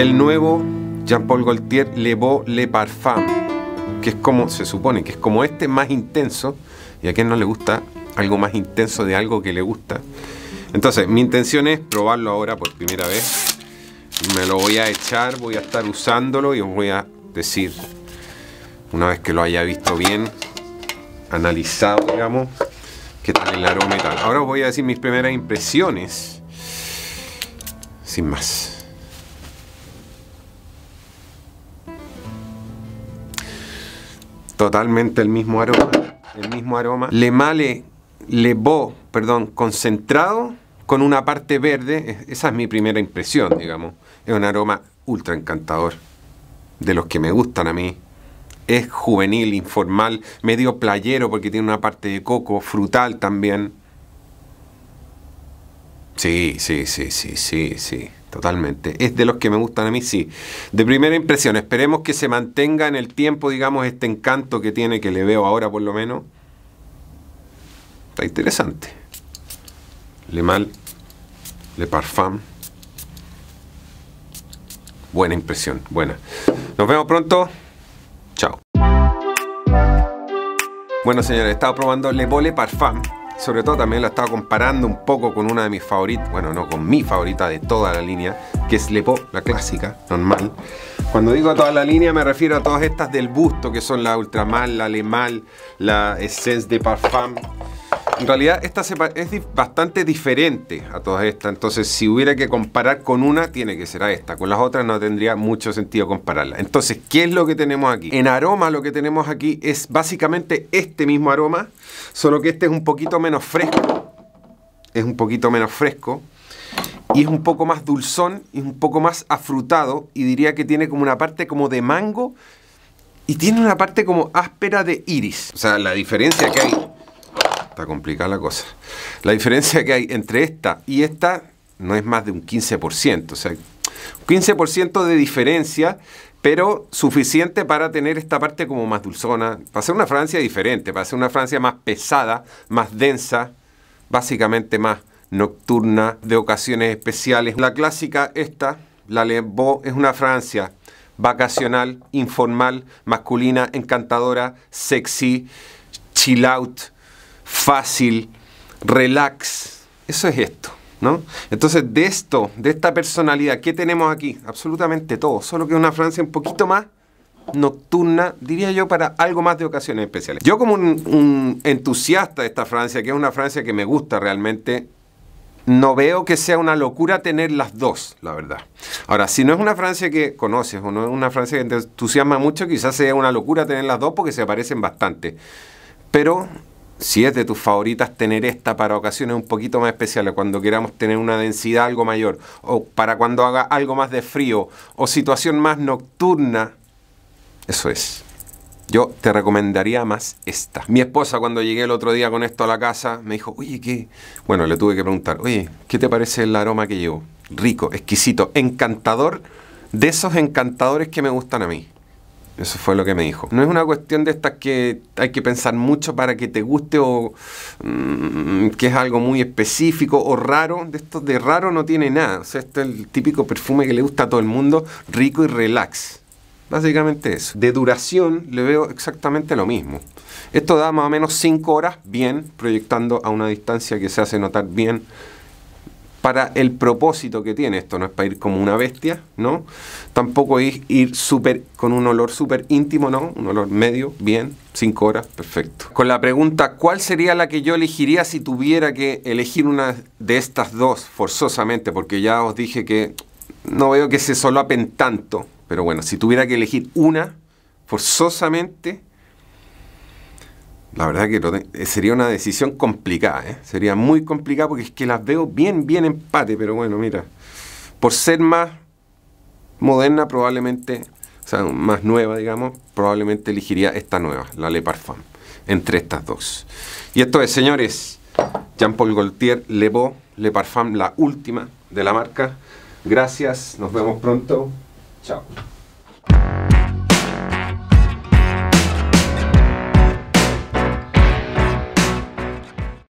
el nuevo Jean-Paul Gaultier Le Beau Le Parfum, que es como se supone, que es como este más intenso, y a quien no le gusta algo más intenso de algo que le gusta. Entonces, mi intención es probarlo ahora por primera vez. Me lo voy a echar, voy a estar usándolo y os voy a decir, una vez que lo haya visto bien, analizado, digamos, qué tal el aroma Ahora os voy a decir mis primeras impresiones, sin más. totalmente el mismo aroma, el mismo aroma. Le male, le bo, perdón, concentrado con una parte verde, esa es mi primera impresión, digamos. Es un aroma ultra encantador, de los que me gustan a mí. Es juvenil, informal, medio playero porque tiene una parte de coco, frutal también. Sí, sí, sí, sí, sí, sí. Totalmente. Es de los que me gustan a mí, sí. De primera impresión, esperemos que se mantenga en el tiempo, digamos, este encanto que tiene, que le veo ahora por lo menos. Está interesante. Le Mal, Le Parfum. Buena impresión, buena. Nos vemos pronto. Chao. Bueno, señores, estaba probando Le Bole Parfum sobre todo también la estaba comparando un poco con una de mis favoritas, bueno, no, con mi favorita de toda la línea, que es lepo la clásica, normal. Cuando digo toda la línea me refiero a todas estas del busto, que son la Ultramal, la Lemal, la Essence de Parfum, en realidad esta es bastante diferente a todas estas, entonces si hubiera que comparar con una, tiene que ser a esta, con las otras no tendría mucho sentido compararla. Entonces, ¿qué es lo que tenemos aquí? En aroma lo que tenemos aquí es básicamente este mismo aroma, solo que este es un poquito menos fresco, es un poquito menos fresco, y es un poco más dulzón, y un poco más afrutado, y diría que tiene como una parte como de mango, y tiene una parte como áspera de iris. O sea, la diferencia que hay complicar la cosa. La diferencia que hay entre esta y esta no es más de un 15%, o sea, 15% de diferencia, pero suficiente para tener esta parte como más dulzona, para ser una Francia diferente, para ser una Francia más pesada, más densa, básicamente más nocturna, de ocasiones especiales. La clásica esta, la Le es una Francia vacacional, informal, masculina, encantadora, sexy, chill out, fácil, relax. Eso es esto. ¿No? Entonces, de esto, de esta personalidad, ¿qué tenemos aquí? Absolutamente todo, solo que una Francia un poquito más nocturna, diría yo, para algo más de ocasiones especiales. Yo como un, un, entusiasta de esta Francia, que es una Francia que me gusta realmente, no veo que sea una locura tener las dos, la verdad. Ahora, si no es una Francia que conoces o no es una Francia que te entusiasma mucho, quizás sea una locura tener las dos porque se parecen bastante. Pero si es de tus favoritas tener esta para ocasiones un poquito más especiales, cuando queramos tener una densidad algo mayor, o para cuando haga algo más de frío, o situación más nocturna, eso es. Yo te recomendaría más esta. Mi esposa cuando llegué el otro día con esto a la casa me dijo, oye, ¿qué? Bueno, le tuve que preguntar, oye, ¿qué te parece el aroma que llevo? Rico, exquisito, encantador, de esos encantadores que me gustan a mí. Eso fue lo que me dijo. No es una cuestión de estas que hay que pensar mucho para que te guste o mm, que es algo muy específico o raro. De estos de raro no tiene nada. este es el típico perfume que le gusta a todo el mundo, rico y relax. Básicamente eso. De duración le veo exactamente lo mismo. Esto da más o menos 5 horas bien, proyectando a una distancia que se hace notar bien para el propósito que tiene. Esto no es para ir como una bestia, ¿no? Tampoco es ir súper con un olor súper íntimo, ¿no? Un olor medio, bien, cinco horas, perfecto. Con la pregunta, ¿cuál sería la que yo elegiría si tuviera que elegir una de estas dos forzosamente? Porque ya os dije que no veo que se solapen tanto. Pero bueno, si tuviera que elegir una, forzosamente la verdad que sería una decisión complicada, ¿eh? sería muy complicada porque es que las veo bien, bien empate, pero bueno, mira, por ser más moderna probablemente, o sea, más nueva, digamos, probablemente elegiría esta nueva, la Le Parfum, entre estas dos. Y esto es, señores, Jean-Paul Gaultier, Le Beau, Le Parfum, la última de la marca. Gracias, nos vemos pronto. Chao.